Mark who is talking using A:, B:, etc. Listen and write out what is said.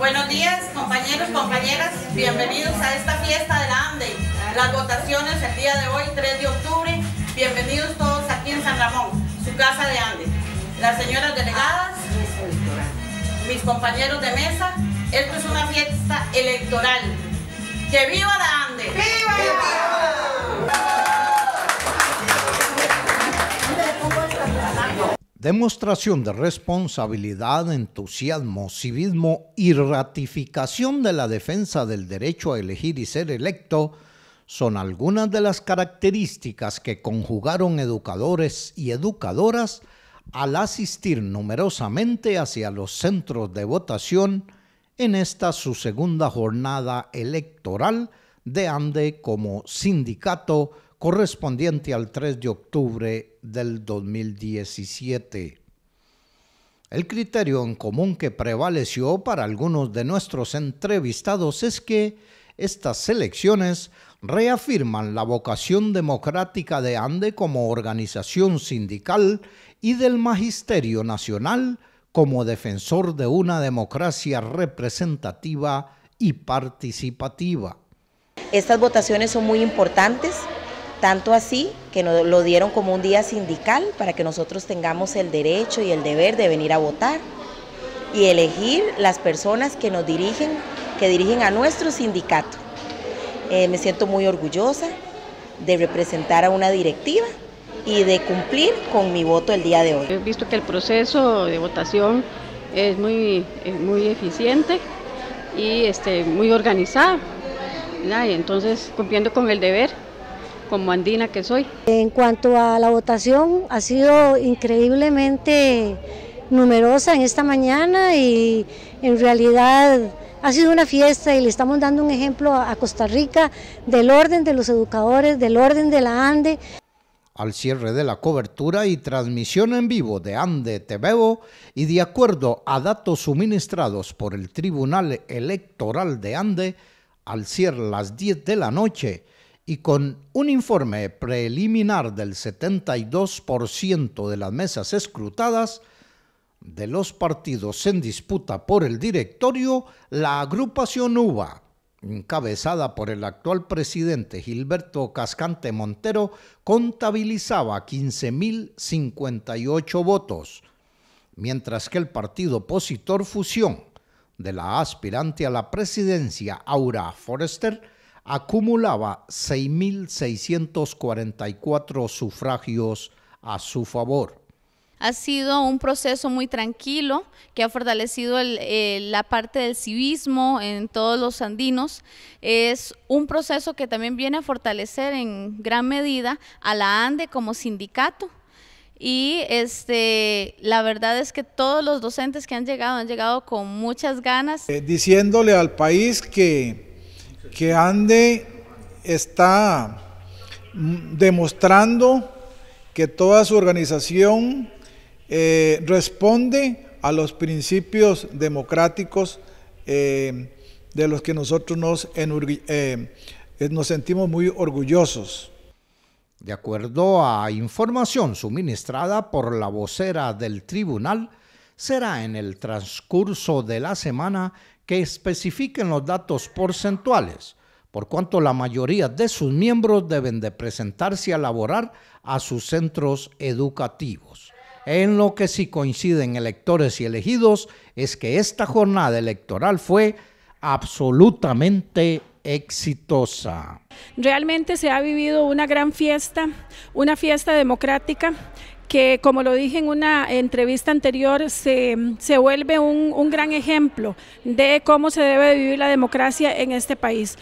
A: Buenos días, compañeros, compañeras. Bienvenidos a esta fiesta de la ANDE. Las votaciones el día de hoy, 3 de octubre. Bienvenidos todos aquí en San Ramón, su casa de ANDE. Las señoras delegadas, mis compañeros de mesa, esto es una fiesta electoral. ¡Que viva la ANDE! ¡Viva! demostración de responsabilidad, entusiasmo, civismo y ratificación de la defensa del derecho a elegir y ser electo son algunas de las características que conjugaron educadores y educadoras al asistir numerosamente hacia los centros de votación en esta su segunda jornada electoral de ANDE como sindicato correspondiente al 3 de octubre del 2017. El criterio en común que prevaleció para algunos de nuestros entrevistados es que estas elecciones reafirman la vocación democrática de ANDE como organización sindical y del Magisterio Nacional como defensor de una democracia representativa y participativa. Estas votaciones son muy importantes tanto así que lo dieron como un día sindical para que nosotros tengamos el derecho y el deber de venir a votar y elegir las personas que nos dirigen, que dirigen a nuestro sindicato. Eh, me siento muy orgullosa de representar a una directiva y de cumplir con mi voto el día de hoy. He visto que el proceso de votación es muy, eficiente y este, muy organizado, y entonces cumpliendo con el deber como andina que soy. En cuanto a la votación, ha sido increíblemente numerosa en esta mañana y en realidad ha sido una fiesta y le estamos dando un ejemplo a Costa Rica del orden de los educadores, del orden de la ANDE. Al cierre de la cobertura y transmisión en vivo de ANDE TVO y de acuerdo a datos suministrados por el Tribunal Electoral de ANDE, al cierre las 10 de la noche, y con un informe preliminar del 72% de las mesas escrutadas, de los partidos en disputa por el directorio, la agrupación UBA, encabezada por el actual presidente Gilberto Cascante Montero, contabilizaba 15.058 votos, mientras que el partido opositor Fusión, de la aspirante a la presidencia Aura Forrester, acumulaba 6.644 sufragios a su favor. Ha sido un proceso muy tranquilo que ha fortalecido la parte del civismo en todos los andinos. Es un proceso que también viene a fortalecer en gran medida a la ANDE como sindicato. Y este, la verdad es que todos los docentes que han llegado han llegado con muchas ganas. Eh, diciéndole al país que que ande, está mm, demostrando que toda su organización eh, responde a los principios democráticos eh, de los que nosotros eh, nos sentimos muy orgullosos. De acuerdo a información suministrada por la vocera del tribunal, será en el transcurso de la semana que especifiquen los datos porcentuales, por cuanto la mayoría de sus miembros deben de presentarse a laborar a sus centros educativos. En lo que sí coinciden electores y elegidos es que esta jornada electoral fue absolutamente exitosa. Realmente se ha vivido una gran fiesta, una fiesta democrática que como lo dije en una entrevista anterior, se, vuelve un, un gran ejemplo de cómo se debe vivir la democracia en este país.